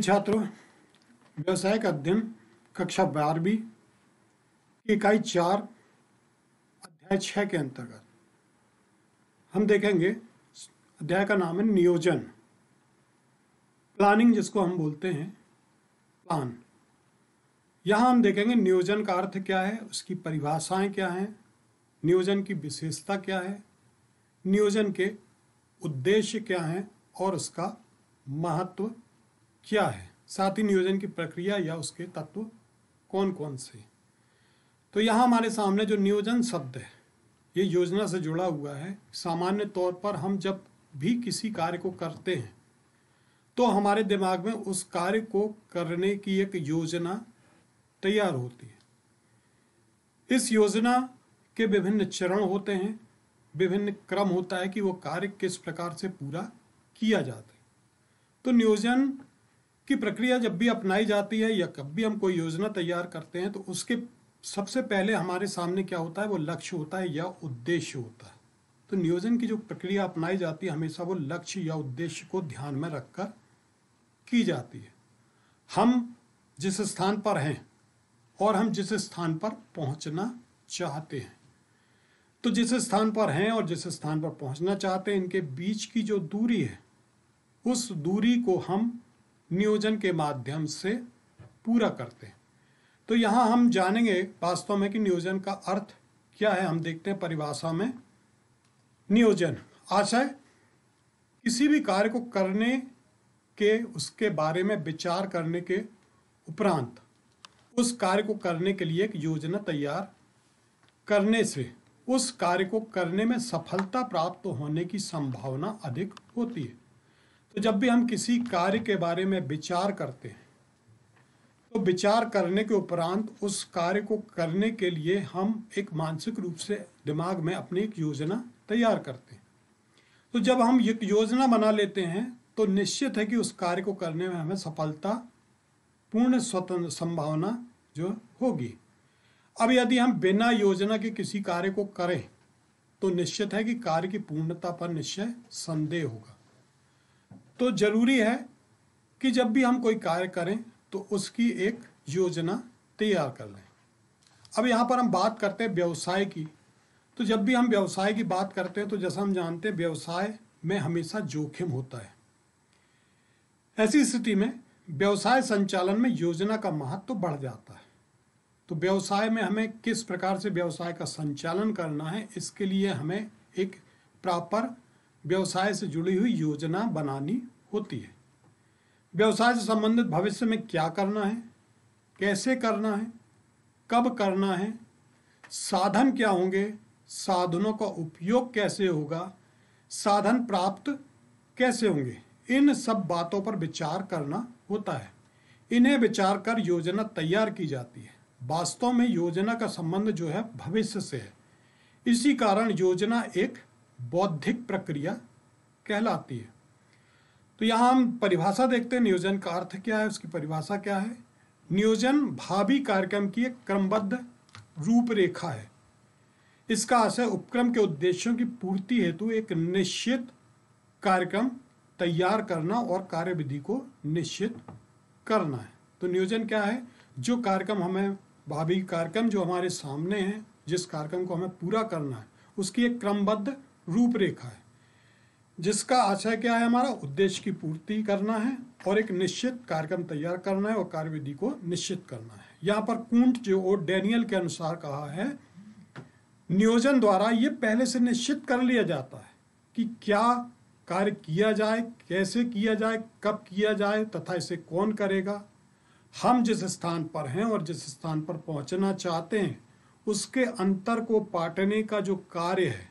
छात्रों व्यवसायिक अध्ययन कक्षा बारहवीं की इकाई चार अध्याय छह के अंतर्गत हम देखेंगे अध्याय का नाम है नियोजन प्लानिंग जिसको हम बोलते हैं प्लान यहाँ हम देखेंगे नियोजन का अर्थ क्या है उसकी परिभाषाएं क्या हैं नियोजन की विशेषता क्या है नियोजन के उद्देश्य क्या हैं और उसका महत्व क्या है साथ ही नियोजन की प्रक्रिया या उसके तत्व कौन कौन से तो यहाँ हमारे सामने जो नियोजन शब्द है ये योजना से जुड़ा हुआ है सामान्य तौर पर हम जब भी किसी कार्य को करते हैं तो हमारे दिमाग में उस कार्य को करने की एक योजना तैयार होती है इस योजना के विभिन्न चरण होते हैं विभिन्न क्रम होता है कि वो कार्य किस प्रकार से पूरा किया जाता है तो नियोजन की प्रक्रिया जब भी अपनाई जाती है या कब भी हम कोई योजना तैयार करते हैं तो उसके सबसे पहले हमारे सामने क्या होता है वो लक्ष्य होता है या उद्देश्य होता है तो नियोजन की जो प्रक्रिया अपनाई जाती है हमेशा वो लक्ष्य या उद्देश्य को ध्यान में रखकर की जाती है हम जिस स्थान पर हैं और हम जिस स्थान पर पहुंचना चाहते हैं तो जिस स्थान पर हैं और जिस स्थान पर पहुंचना चाहते हैं इनके बीच की जो दूरी है उस दूरी को हम नियोजन के माध्यम से पूरा करते हैं तो यहाँ हम जानेंगे वास्तव में कि नियोजन का अर्थ क्या है हम देखते हैं परिभाषा में नियोजन आशय किसी भी कार्य को करने के उसके बारे में विचार करने के उपरांत उस कार्य को करने के लिए एक योजना तैयार करने से उस कार्य को करने में सफलता प्राप्त होने की संभावना अधिक होती है तो जब भी हम किसी कार्य के बारे में विचार करते हैं तो विचार करने के उपरांत उस कार्य को करने के लिए हम एक मानसिक रूप से दिमाग में अपनी एक योजना तैयार करते हैं तो जब हम एक योजना बना लेते हैं तो निश्चित है कि उस कार्य को करने में हमें सफलता पूर्ण स्वतंत्र संभावना जो होगी अब यदि हम बिना योजना के किसी कार्य को करें तो निश्चित है कि कार्य की पूर्णता पर निश्चय संदेह होगा तो जरूरी है कि जब भी हम कोई कार्य करें तो उसकी एक योजना तैयार कर लें अब यहाँ पर हम बात करते हैं व्यवसाय की तो जब भी हम व्यवसाय की बात करते हैं तो जैसा हम जानते हैं व्यवसाय में हमेशा जोखिम होता है ऐसी स्थिति में व्यवसाय संचालन में योजना का महत्व तो बढ़ जाता है तो व्यवसाय में हमें किस प्रकार से व्यवसाय का संचालन करना है इसके लिए हमें एक प्रॉपर व्यवसाय से जुड़ी हुई योजना बनानी होती है व्यवसाय से संबंधित भविष्य में क्या करना है कैसे करना है कब करना है साधन क्या होंगे साधनों का उपयोग कैसे होगा साधन प्राप्त कैसे होंगे इन सब बातों पर विचार करना होता है इन्हें विचार कर योजना तैयार की जाती है वास्तव में योजना का संबंध जो है भविष्य से है इसी कारण योजना एक बौद्धिक प्रक्रिया कहलाती है तो यहां हम परिभाषा देखते हैं नियोजन का अर्थ क्या है उसकी परिभाषा क्या है नियोजन भावी कार्यक्रम की एक क्रमबद्ध रूपरेखा है इसका आशय उपक्रम के उद्देश्यों की पूर्ति हेतु एक निश्चित कार्यक्रम तैयार करना और कार्यविधि को निश्चित करना है तो नियोजन क्या है जो कार्यक्रम हमें भावी कार्यक्रम जो हमारे सामने है जिस कार्यक्रम को हमें पूरा करना है उसकी एक क्रमबद्ध रूपरेखा है जिसका आशय क्या है हमारा उद्देश्य की पूर्ति करना है और एक निश्चित कार्यक्रम तैयार करना है और कार्यविधि को निश्चित करना है यहाँ पर कुंट जो और डेनियल के अनुसार कहा है नियोजन द्वारा ये पहले से निश्चित कर लिया जाता है कि क्या कार्य किया जाए कैसे किया जाए कब किया जाए तथा इसे कौन करेगा हम जिस स्थान पर हैं और जिस स्थान पर पहुंचना चाहते हैं उसके अंतर को पाटने का जो कार्य है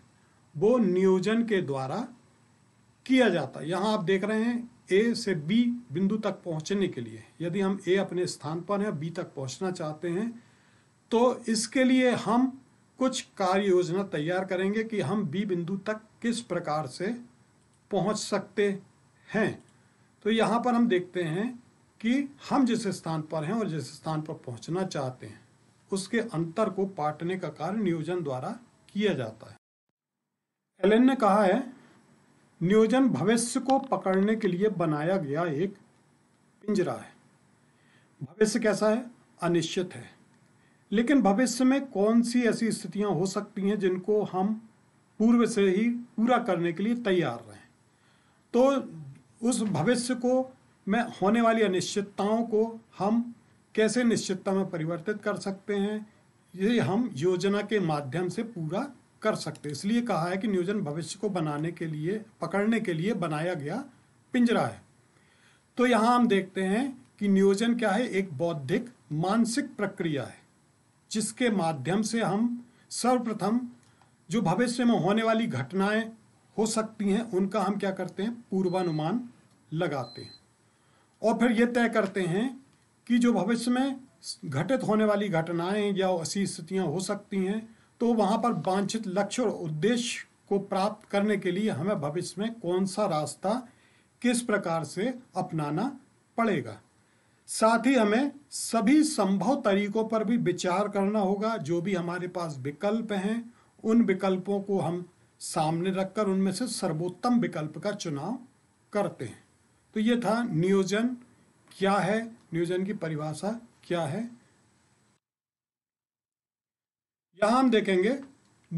वो नियोजन के द्वारा किया जाता है यहाँ आप देख रहे हैं ए से बी बिंदु तक पहुँचने के लिए यदि हम ए अपने स्थान पर हैं बी तक पहुँचना चाहते हैं तो इसके लिए हम कुछ कार्य योजना तैयार करेंगे कि हम बी बिंदु तक किस प्रकार से पहुँच सकते हैं तो यहाँ पर हम देखते हैं कि हम जिस स्थान पर हैं और जिस स्थान पर पहुंचना चाहते हैं उसके अंतर को पाटने का कार्य नियोजन द्वारा किया जाता है एलन ने कहा है नियोजन भविष्य को पकड़ने के लिए बनाया गया एक पिंजरा है भविष्य कैसा है अनिश्चित है लेकिन भविष्य में कौन सी ऐसी स्थितियां हो सकती हैं जिनको हम पूर्व से ही पूरा करने के लिए तैयार रहें तो उस भविष्य को में होने वाली अनिश्चितताओं को हम कैसे निश्चितता में परिवर्तित कर सकते हैं ये हम योजना के माध्यम से पूरा कर सकते इसलिए कहा है कि नियोजन भविष्य को बनाने के लिए पकड़ने के लिए बनाया गया पिंजरा है तो यहाँ हम देखते हैं कि नियोजन क्या है एक बौद्धिक मानसिक प्रक्रिया है जिसके माध्यम से हम सर्वप्रथम जो भविष्य में होने वाली घटनाएं हो सकती हैं उनका हम क्या करते हैं पूर्वानुमान लगाते हैं और फिर यह तय करते हैं कि जो भविष्य में घटित होने वाली घटनाएं या ऐसी स्थितियां हो सकती हैं तो वहाँ पर वांछित लक्ष्य और उद्देश्य को प्राप्त करने के लिए हमें भविष्य में कौन सा रास्ता किस प्रकार से अपनाना पड़ेगा साथ ही हमें सभी संभव तरीकों पर भी विचार करना होगा जो भी हमारे पास विकल्प हैं उन विकल्पों को हम सामने रखकर उनमें से सर्वोत्तम विकल्प का चुनाव करते हैं तो ये था नियोजन क्या है नियोजन की परिभाषा क्या है यहां हम देखेंगे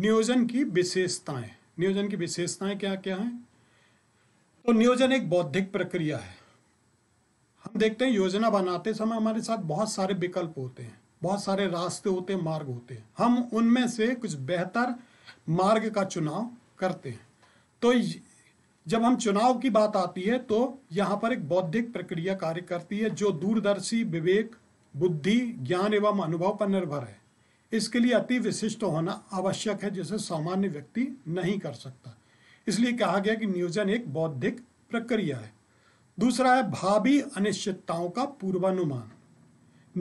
नियोजन की विशेषताएं नियोजन की विशेषताएं क्या क्या हैं तो नियोजन एक बौद्धिक प्रक्रिया है हम देखते हैं योजना बनाते समय हमारे साथ बहुत सारे विकल्प होते हैं बहुत सारे रास्ते होते हैं मार्ग होते हैं हम उनमें से कुछ बेहतर मार्ग का चुनाव करते हैं तो जब हम चुनाव की बात आती है तो यहाँ पर एक बौद्धिक प्रक्रिया कार्य करती है जो दूरदर्शी विवेक बुद्धि ज्ञान एवं अनुभव पर निर्भर है इसके लिए अति विशिष्ट होना आवश्यक है जिसे सामान्य व्यक्ति नहीं कर सकता इसलिए कहा गया कि नियोजन एक बौद्धिक प्रक्रिया है दूसरा है भावी अनिश्चितताओं का पूर्वानुमान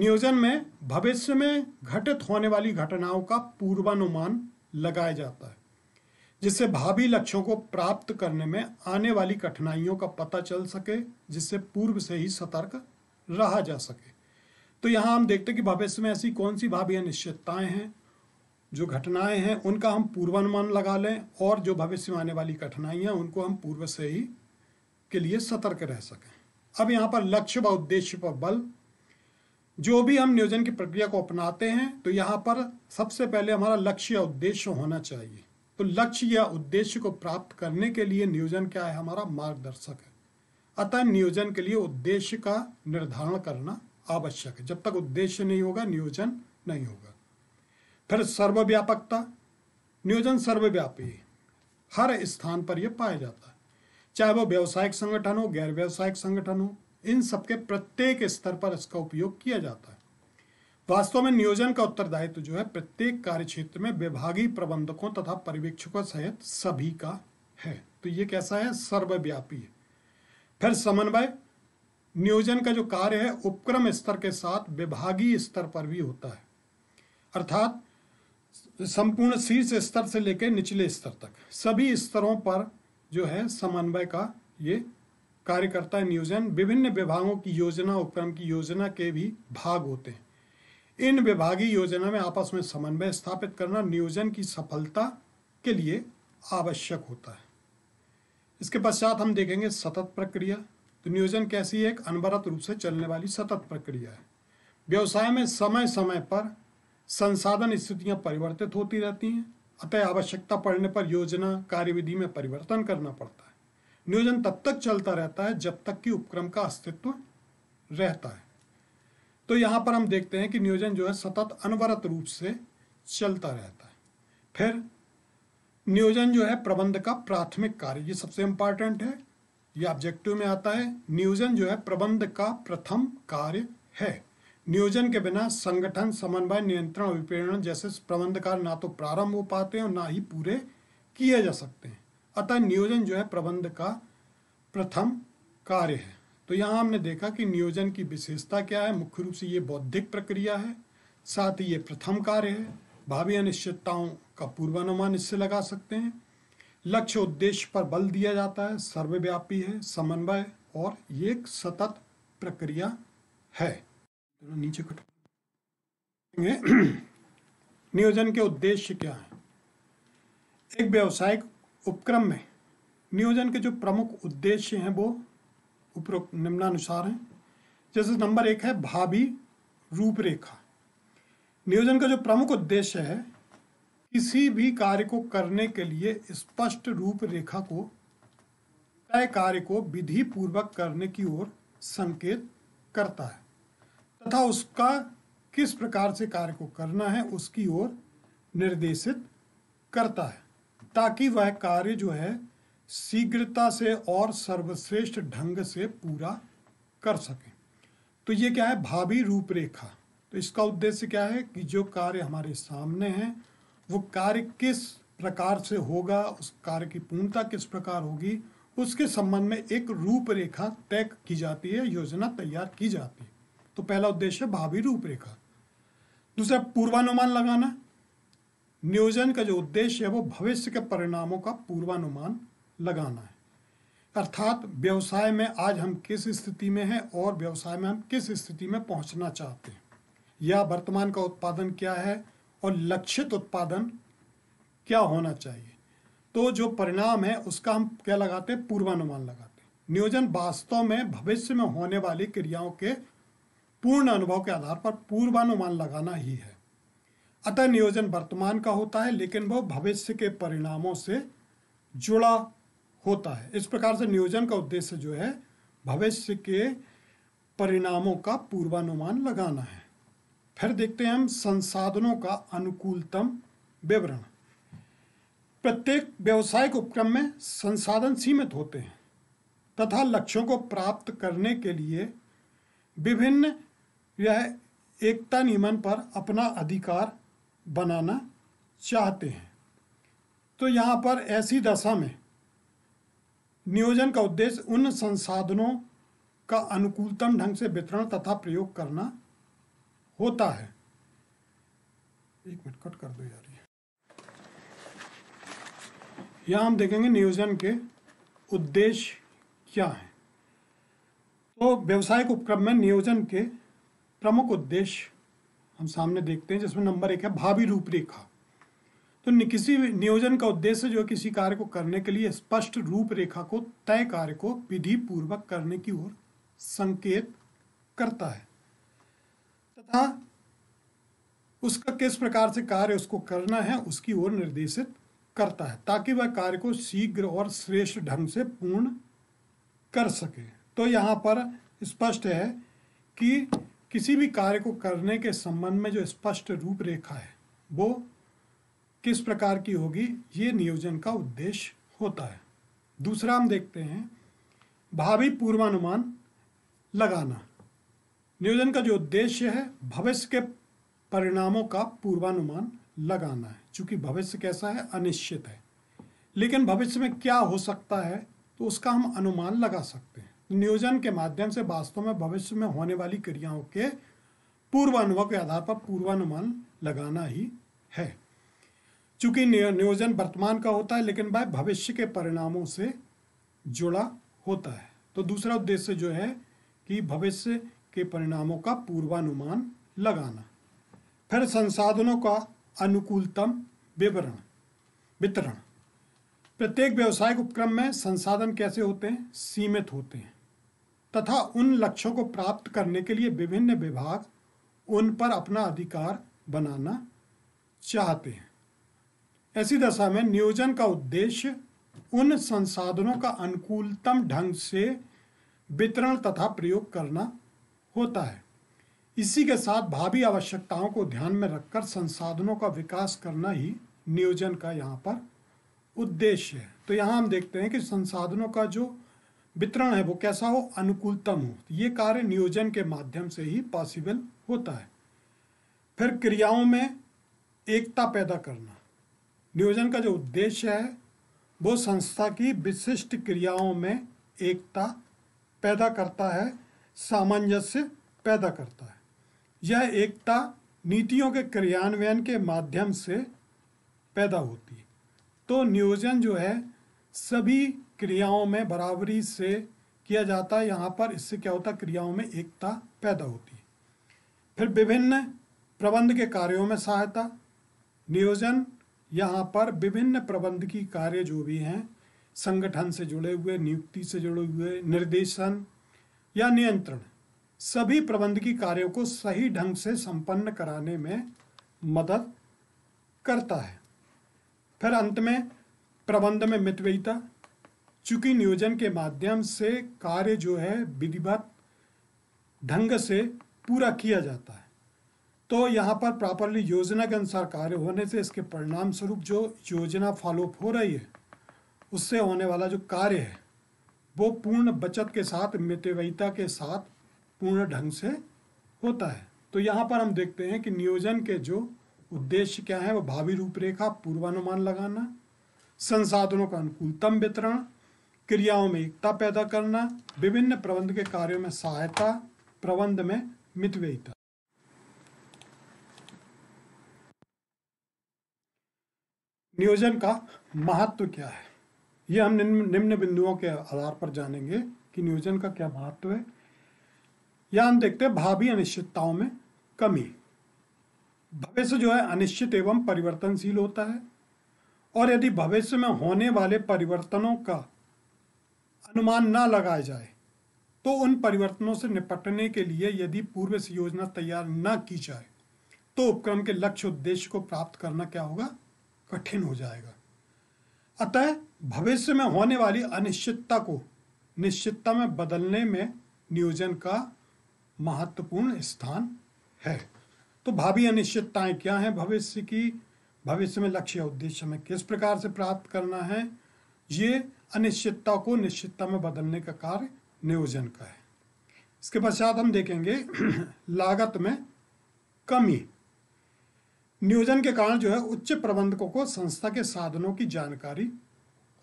नियोजन में भविष्य में घटित होने वाली घटनाओं का पूर्वानुमान लगाया जाता है जिससे भावी लक्ष्यों को प्राप्त करने में आने वाली कठिनाइयों का पता चल सके जिससे पूर्व से ही सतर्क रहा जा सके तो यहाँ हम देखते हैं कि भविष्य में ऐसी कौन सी भावी अनिश्चितताएं हैं जो घटनाएं हैं उनका हम पूर्वानुमान लगा लें और जो भविष्य में आने वाली कठिनाइयाँ उनको हम पूर्व से ही के लिए सतर्क रह सकें अब यहाँ पर लक्ष्य व उद्देश्य पर बल जो भी हम नियोजन की प्रक्रिया को अपनाते हैं तो यहाँ पर सबसे पहले हमारा लक्ष्य या उद्देश्य होना चाहिए तो लक्ष्य या उद्देश्य को प्राप्त करने के लिए नियोजन क्या है हमारा मार्गदर्शक है अतः नियोजन के लिए उद्देश्य का निर्धारण करना आवश्यक है जब तक उद्देश्य नहीं होगा नियोजन नहीं होगा फिर सर्वव्यापकता नियोजन सर्वव्यापी है हर स्थान पर यह पाया जाता है चाहे वो व्यावसायिक संगठन हो गैर व्यवसायिक संगठन हो इन सबके प्रत्येक स्तर पर इसका उपयोग किया जाता है वास्तव में नियोजन का उत्तरदायित्व जो है प्रत्येक कार्य क्षेत्र में विभागीय प्रबंधकों तथा पर्यवेक्षकों सहित सभी का है तो ये कैसा है सर्वव्यापी है फिर समन्वय नियोजन का जो कार्य है उपक्रम स्तर के साथ विभागीय स्तर पर भी होता है अर्थात संपूर्ण शीर्ष स्तर से लेकर निचले स्तर तक सभी स्तरों पर जो है समन्वय का ये कार्य करता है नियोजन विभिन्न विभागों की योजना उपक्रम की योजना के भी भाग होते हैं इन विभागीय योजना में आपस में समन्वय स्थापित करना नियोजन की सफलता के लिए आवश्यक होता है इसके पश्चात हम देखेंगे सतत प्रक्रिया तो नियोजन कैसी एक अनवरत रूप से चलने वाली सतत प्रक्रिया है व्यवसाय में समय समय पर संसाधन स्थितियां परिवर्तित होती रहती हैं अतः आवश्यकता पड़ने पर योजना कार्यविधि में परिवर्तन करना पड़ता है नियोजन तब तक चलता रहता है जब तक कि उपक्रम का अस्तित्व रहता है तो यहाँ पर हम देखते हैं कि नियोजन जो है सतत अनवरत रूप से चलता रहता है फिर नियोजन जो है प्रबंध का प्राथमिक कार्य ये सबसे इम्पॉर्टेंट है ये ऑब्जेक्टिव में आता है नियोजन जो है प्रबंध का प्रथम कार्य है नियोजन के बिना संगठन समन्वय नियंत्रण और विप्रेरण जैसे प्रबंध कार्य ना तो प्रारंभ हो पाते हैं और ना ही पूरे किए जा सकते हैं अतः नियोजन जो है प्रबंध का प्रथम कार्य है तो यहाँ हमने देखा कि नियोजन की विशेषता क्या है मुख्य रूप से ये बौद्धिक प्रक्रिया है साथ ही ये प्रथम कार्य है भावी अनिश्चितताओं का पूर्वानुमान इससे लगा सकते हैं लक्ष्य उद्देश्य पर बल दिया जाता है सर्वव्यापी है समन्वय और ये एक सतत प्रक्रिया है नीचे कटो नियोजन के उद्देश्य क्या है एक व्यावसायिक उपक्रम में नियोजन के जो प्रमुख उद्देश्य हैं वो उपरोक्त निम्नानुसार हैं जैसे नंबर एक है भावी रूपरेखा नियोजन का जो प्रमुख उद्देश्य है किसी भी कार्य को करने के लिए स्पष्ट रूप रेखा को तय कार्य को विधि पूर्वक करने की ओर संकेत करता है तथा उसका किस प्रकार से कार्य को करना है उसकी ओर निर्देशित करता है ताकि वह कार्य जो है शीघ्रता से और सर्वश्रेष्ठ ढंग से पूरा कर सके तो ये क्या है भावी रूपरेखा तो इसका उद्देश्य क्या है कि जो कार्य हमारे सामने हैं वो कार्य किस प्रकार से होगा उस कार्य की पूर्णता किस प्रकार होगी उसके संबंध में एक रूपरेखा तय की जाती है योजना तैयार की जाती है तो पहला उद्देश्य भावी रूपरेखा दूसरा पूर्वानुमान लगाना नियोजन का जो उद्देश्य है वो भविष्य के परिणामों का पूर्वानुमान लगाना है अर्थात व्यवसाय में आज हम किस स्थिति में हैं और व्यवसाय में हम किस स्थिति में पहुंचना चाहते हैं या वर्तमान का उत्पादन क्या है और लक्षित उत्पादन क्या होना चाहिए तो जो परिणाम है उसका हम क्या लगाते हैं पूर्वानुमान लगाते हैं नियोजन वास्तव में भविष्य में होने वाली क्रियाओं के पूर्ण अनुभव के आधार पर पूर्वानुमान लगाना ही है अतः नियोजन वर्तमान का होता है लेकिन वह भविष्य के परिणामों से जुड़ा होता है इस प्रकार से नियोजन का उद्देश्य जो है भविष्य के परिणामों का पूर्वानुमान लगाना है फिर देखते हैं हम संसाधनों का अनुकूलतम विवरण प्रत्येक व्यवसायिक उपक्रम में संसाधन सीमित होते हैं तथा लक्ष्यों को प्राप्त करने के लिए विभिन्न यह एकता नियमन पर अपना अधिकार बनाना चाहते हैं तो यहाँ पर ऐसी दशा में नियोजन का उद्देश्य उन संसाधनों का अनुकूलतम ढंग से वितरण तथा प्रयोग करना होता है एक मिनट कट कर दो यार यहां हम देखेंगे नियोजन के उद्देश्य क्या है तो व्यवसायिक उपक्रम में नियोजन के प्रमुख उद्देश्य हम सामने देखते हैं जिसमें नंबर एक है भावी रूपरेखा तो किसी नियोजन का उद्देश्य जो किसी कार्य को करने के लिए स्पष्ट रूपरेखा को तय कार्य को विधि पूर्वक करने की ओर संकेत करता है तथा उसका किस प्रकार से कार्य उसको करना है उसकी ओर निर्देशित करता है ताकि वह कार्य को शीघ्र और श्रेष्ठ ढंग से पूर्ण कर सके तो यहाँ पर स्पष्ट है कि किसी भी कार्य को करने के संबंध में जो स्पष्ट रूपरेखा है वो किस प्रकार की होगी ये नियोजन का उद्देश्य होता है दूसरा हम देखते हैं भावी पूर्वानुमान लगाना नियोजन का जो उद्देश्य है भविष्य के परिणामों का पूर्वानुमान लगाना है क्योंकि भविष्य कैसा है अनिश्चित है लेकिन भविष्य में क्या हो सकता है तो उसका हम अनुमान लगा सकते हैं नियोजन के माध्यम से वास्तव में भविष्य में होने वाली क्रियाओं के पूर्वानुभव के आधार पर पूर्वानुमान लगाना ही है चूंकि नियोजन वर्तमान का होता है लेकिन वह भविष्य के परिणामों से जुड़ा होता है तो दूसरा उद्देश्य जो है कि भविष्य के परिणामों का पूर्वानुमान लगाना फिर संसाधनों का अनुकूलतम विवरण वितरण प्रत्येक व्यवसायिक उपक्रम में संसाधन कैसे होते हैं सीमित होते हैं तथा उन लक्ष्यों को प्राप्त करने के लिए विभिन्न विभाग उन पर अपना अधिकार बनाना चाहते हैं ऐसी दशा में नियोजन का उद्देश्य उन संसाधनों का अनुकूलतम ढंग से वितरण तथा प्रयोग करना होता है इसी के साथ भावी आवश्यकताओं को ध्यान में रखकर संसाधनों का विकास करना ही नियोजन का यहाँ पर उद्देश्य है तो यहाँ हम देखते हैं कि संसाधनों का जो वितरण है वो कैसा हो अनुकूलतम हो ये कार्य नियोजन के माध्यम से ही पॉसिबल होता है फिर क्रियाओं में एकता पैदा करना नियोजन का जो उद्देश्य है वो संस्था की विशिष्ट क्रियाओं में एकता पैदा करता है सामंजस्य पैदा करता है यह एकता नीतियों के क्रियान्वयन के माध्यम से पैदा होती है तो नियोजन जो है सभी क्रियाओं में बराबरी से किया जाता है यहाँ पर इससे क्या होता है क्रियाओं में एकता पैदा होती है फिर विभिन्न प्रबंध के कार्यों में सहायता नियोजन यहाँ पर विभिन्न प्रबंधकीय कार्य जो भी हैं संगठन से जुड़े हुए नियुक्ति से जुड़े हुए निर्देशन या नियंत्रण सभी प्रबंधकीय कार्यों को सही ढंग से संपन्न कराने में मदद करता है फिर अंत में प्रबंध में मितव्ययिता चूंकि नियोजन के माध्यम से कार्य जो है विधिवत ढंग से पूरा किया जाता है तो यहाँ पर प्रॉपरली योजना के अनुसार कार्य होने से इसके परिणाम स्वरूप जो योजना फॉलोअप हो रही है उससे होने वाला जो कार्य है वो पूर्ण बचत के साथ मितव्ययिता के साथ पूर्ण ढंग से होता है तो यहाँ पर हम देखते हैं कि नियोजन के जो उद्देश्य क्या है वो भावी रूपरेखा पूर्वानुमान लगाना संसाधनों का अनुकूलतम वितरण क्रियाओं में एकता पैदा करना विभिन्न प्रबंध के कार्यों में सहायता प्रबंध में मितव्ययिता नियोजन का महत्व क्या है ये हम निम्न बिंदुओं के आधार पर जानेंगे कि नियोजन का क्या महत्व है या हम देखते हैं भावी अनिश्चितताओं में कमी भविष्य जो है अनिश्चित एवं परिवर्तनशील होता है और यदि भविष्य में होने वाले परिवर्तनों का अनुमान न लगाया जाए तो उन परिवर्तनों से निपटने के लिए यदि पूर्व से योजना तैयार न की जाए तो उपक्रम के लक्ष्य उद्देश्य को प्राप्त करना क्या होगा कठिन हो जाएगा अतः भविष्य में होने वाली अनिश्चितता को निश्चितता में बदलने में नियोजन का महत्वपूर्ण स्थान है तो भावी अनिश्चितताएं क्या हैं भविष्य की भविष्य में लक्ष्य उद्देश्य में किस प्रकार से प्राप्त करना है ये अनिश्चितता को निश्चितता में बदलने का कार्य नियोजन का है इसके पश्चात हम देखेंगे लागत में कमी नियोजन के कारण जो है उच्च प्रबंधकों को संस्था के साधनों की जानकारी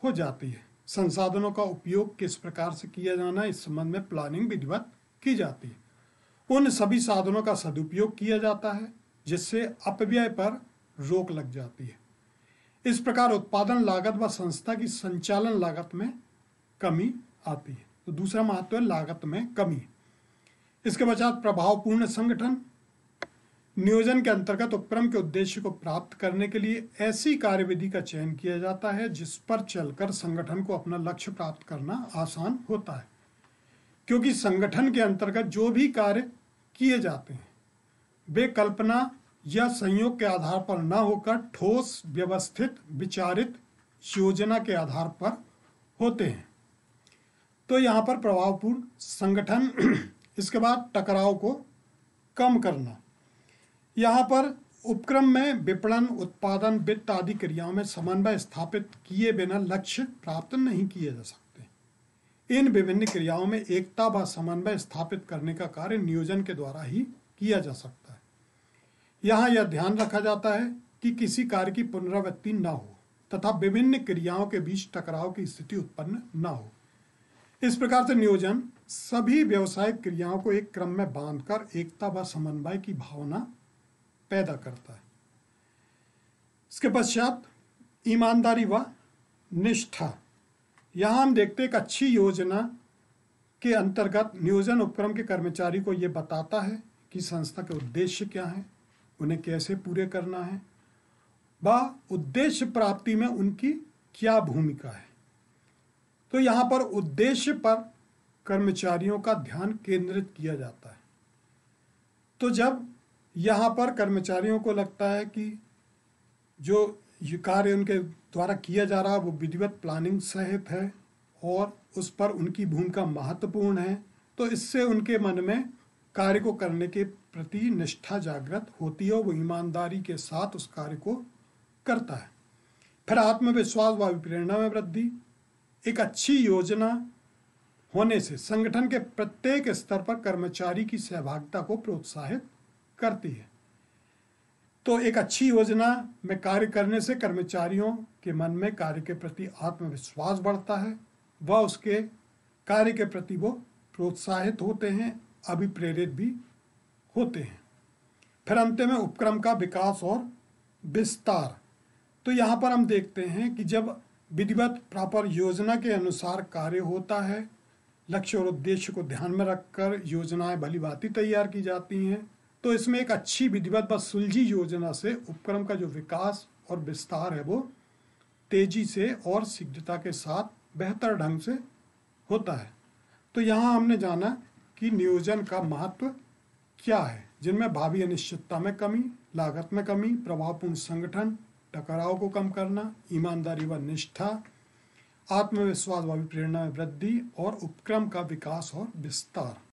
हो जाती है संसाधनों का उपयोग किस प्रकार से किया जाना है इस संबंध में प्लानिंग विधिवत की जाती है उन सभी साधनों का सदुपयोग किया जाता है जिससे अपव्यय पर रोक लग जाती है इस प्रकार उत्पादन लागत व संस्था की संचालन लागत में कमी आती है तो दूसरा महत्व है लागत में कमी इसके पश्चात प्रभावपूर्ण संगठन नियोजन के अंतर्गत उपक्रम के उद्देश्य को प्राप्त करने के लिए ऐसी कार्यविधि का चयन किया जाता है जिस पर चलकर संगठन को अपना लक्ष्य प्राप्त करना आसान होता है क्योंकि संगठन के अंतर्गत जो भी कार्य किए जाते हैं वे कल्पना या संयोग के आधार पर न होकर ठोस व्यवस्थित विचारित योजना के आधार पर होते हैं तो यहाँ पर प्रभावपूर्ण संगठन इसके बाद टकराव को कम करना यहाँ पर उपक्रम में विपणन उत्पादन वित्त आदि क्रियाओं में समन्वय स्थापित किए बिना लक्ष्य प्राप्त नहीं किए जा सकते इन विभिन्न क्रियाओं में एकता व समन्वय स्थापित करने का कार्य नियोजन के द्वारा ही किया जा सकता है यहाँ यह ध्यान रखा जाता है कि किसी कार्य की पुनरावृत्ति न हो तथा विभिन्न क्रियाओं के बीच टकराव की स्थिति उत्पन्न न हो इस प्रकार से नियोजन सभी व्यवसायिक क्रियाओं को एक क्रम में बांधकर एकता व समन्वय की भावना पैदा करता है इसके पश्चात ईमानदारी व निष्ठा यहाँ हम देखते हैं एक अच्छी योजना के अंतर्गत नियोजन उपक्रम के कर्मचारी को ये बताता है कि संस्था के उद्देश्य क्या हैं उन्हें कैसे पूरे करना है व उद्देश्य प्राप्ति में उनकी क्या भूमिका है तो यहाँ पर उद्देश्य पर कर्मचारियों का ध्यान केंद्रित किया जाता है तो जब यहाँ पर कर्मचारियों को लगता है कि जो ये कार्य उनके द्वारा किया जा रहा है वो विधिवत प्लानिंग सहित है और उस पर उनकी भूमिका महत्वपूर्ण है तो इससे उनके मन में कार्य को करने के प्रति निष्ठा जागृत होती है वो ईमानदारी के साथ उस कार्य को करता है फिर आत्मविश्वास व प्रेरणा में वृद्धि एक अच्छी योजना होने से संगठन के प्रत्येक स्तर पर कर्मचारी की सहभागिता को प्रोत्साहित करती है तो एक अच्छी योजना में कार्य करने से कर्मचारियों के मन में कार्य के प्रति आत्मविश्वास बढ़ता है व उसके कार्य के प्रति वो प्रोत्साहित होते हैं अभिप्रेरित भी होते हैं फिर अंत में उपक्रम का विकास और विस्तार तो यहाँ पर हम देखते हैं कि जब विधिवत प्रॉपर योजना के अनुसार कार्य होता है लक्ष्य और उद्देश्य को ध्यान में रखकर योजनाएं भली भांति तैयार की जाती हैं तो इसमें एक अच्छी विधिवत व सुलझी योजना से उपक्रम का जो विकास और विस्तार है वो तेजी से और शीघ्रता के साथ बेहतर ढंग से होता है तो यहाँ हमने जाना कि नियोजन का महत्व क्या है जिनमें भावी अनिश्चितता में कमी लागत में कमी प्रभावपूर्ण संगठन टकराव को कम करना ईमानदारी व निष्ठा आत्मविश्वास व प्रेरणा में वृद्धि और उपक्रम का विकास और विस्तार